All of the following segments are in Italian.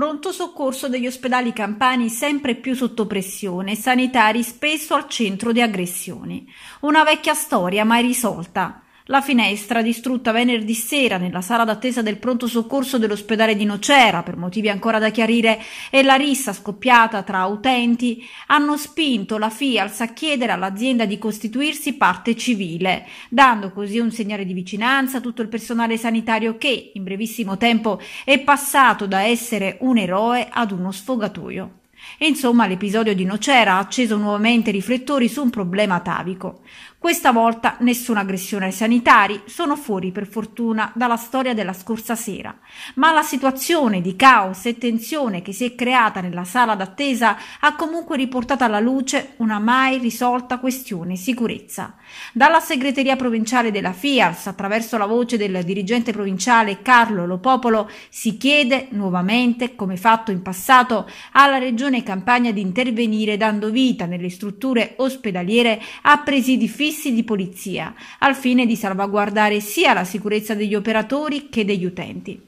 pronto soccorso degli ospedali campani sempre più sotto pressione, sanitari spesso al centro di aggressioni. Una vecchia storia mai risolta. La finestra, distrutta venerdì sera nella sala d'attesa del pronto soccorso dell'ospedale di Nocera, per motivi ancora da chiarire, e la rissa scoppiata tra utenti, hanno spinto la FIALS a chiedere all'azienda di costituirsi parte civile, dando così un segnale di vicinanza a tutto il personale sanitario che, in brevissimo tempo, è passato da essere un eroe ad uno sfogatoio. E insomma l'episodio di Nocera ha acceso nuovamente i riflettori su un problema atavico. Questa volta nessuna aggressione ai sanitari, sono fuori per fortuna dalla storia della scorsa sera, ma la situazione di caos e tensione che si è creata nella sala d'attesa ha comunque riportato alla luce una mai risolta questione sicurezza. Dalla segreteria provinciale della FIAS, attraverso la voce del dirigente provinciale Carlo Lopopolo, si chiede nuovamente, come fatto in passato, alla regione Regione Campania di intervenire dando vita nelle strutture ospedaliere a presidi fissi di polizia, al fine di salvaguardare sia la sicurezza degli operatori che degli utenti.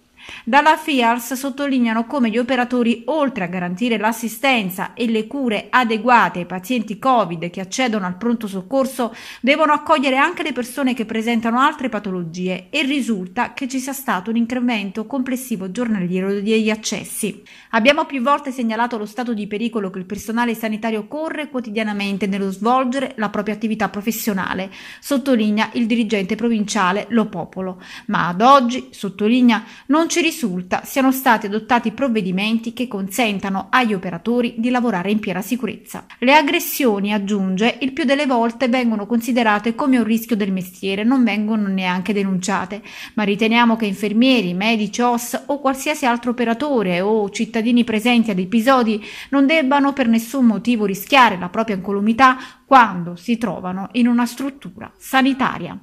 Dalla FIARS sottolineano come gli operatori, oltre a garantire l'assistenza e le cure adeguate ai pazienti Covid che accedono al pronto soccorso, devono accogliere anche le persone che presentano altre patologie e risulta che ci sia stato un incremento complessivo giornaliero degli accessi. Abbiamo più volte segnalato lo stato di pericolo che il personale sanitario corre quotidianamente nello svolgere la propria attività professionale, sottolinea il dirigente provinciale Lo Popolo, ma ad oggi, sottolinea, non ci risulta siano stati adottati provvedimenti che consentano agli operatori di lavorare in piena sicurezza. Le aggressioni, aggiunge, il più delle volte vengono considerate come un rischio del mestiere, non vengono neanche denunciate, ma riteniamo che infermieri, medici, OS o qualsiasi altro operatore o cittadini presenti ad episodi non debbano per nessun motivo rischiare la propria incolumità quando si trovano in una struttura sanitaria.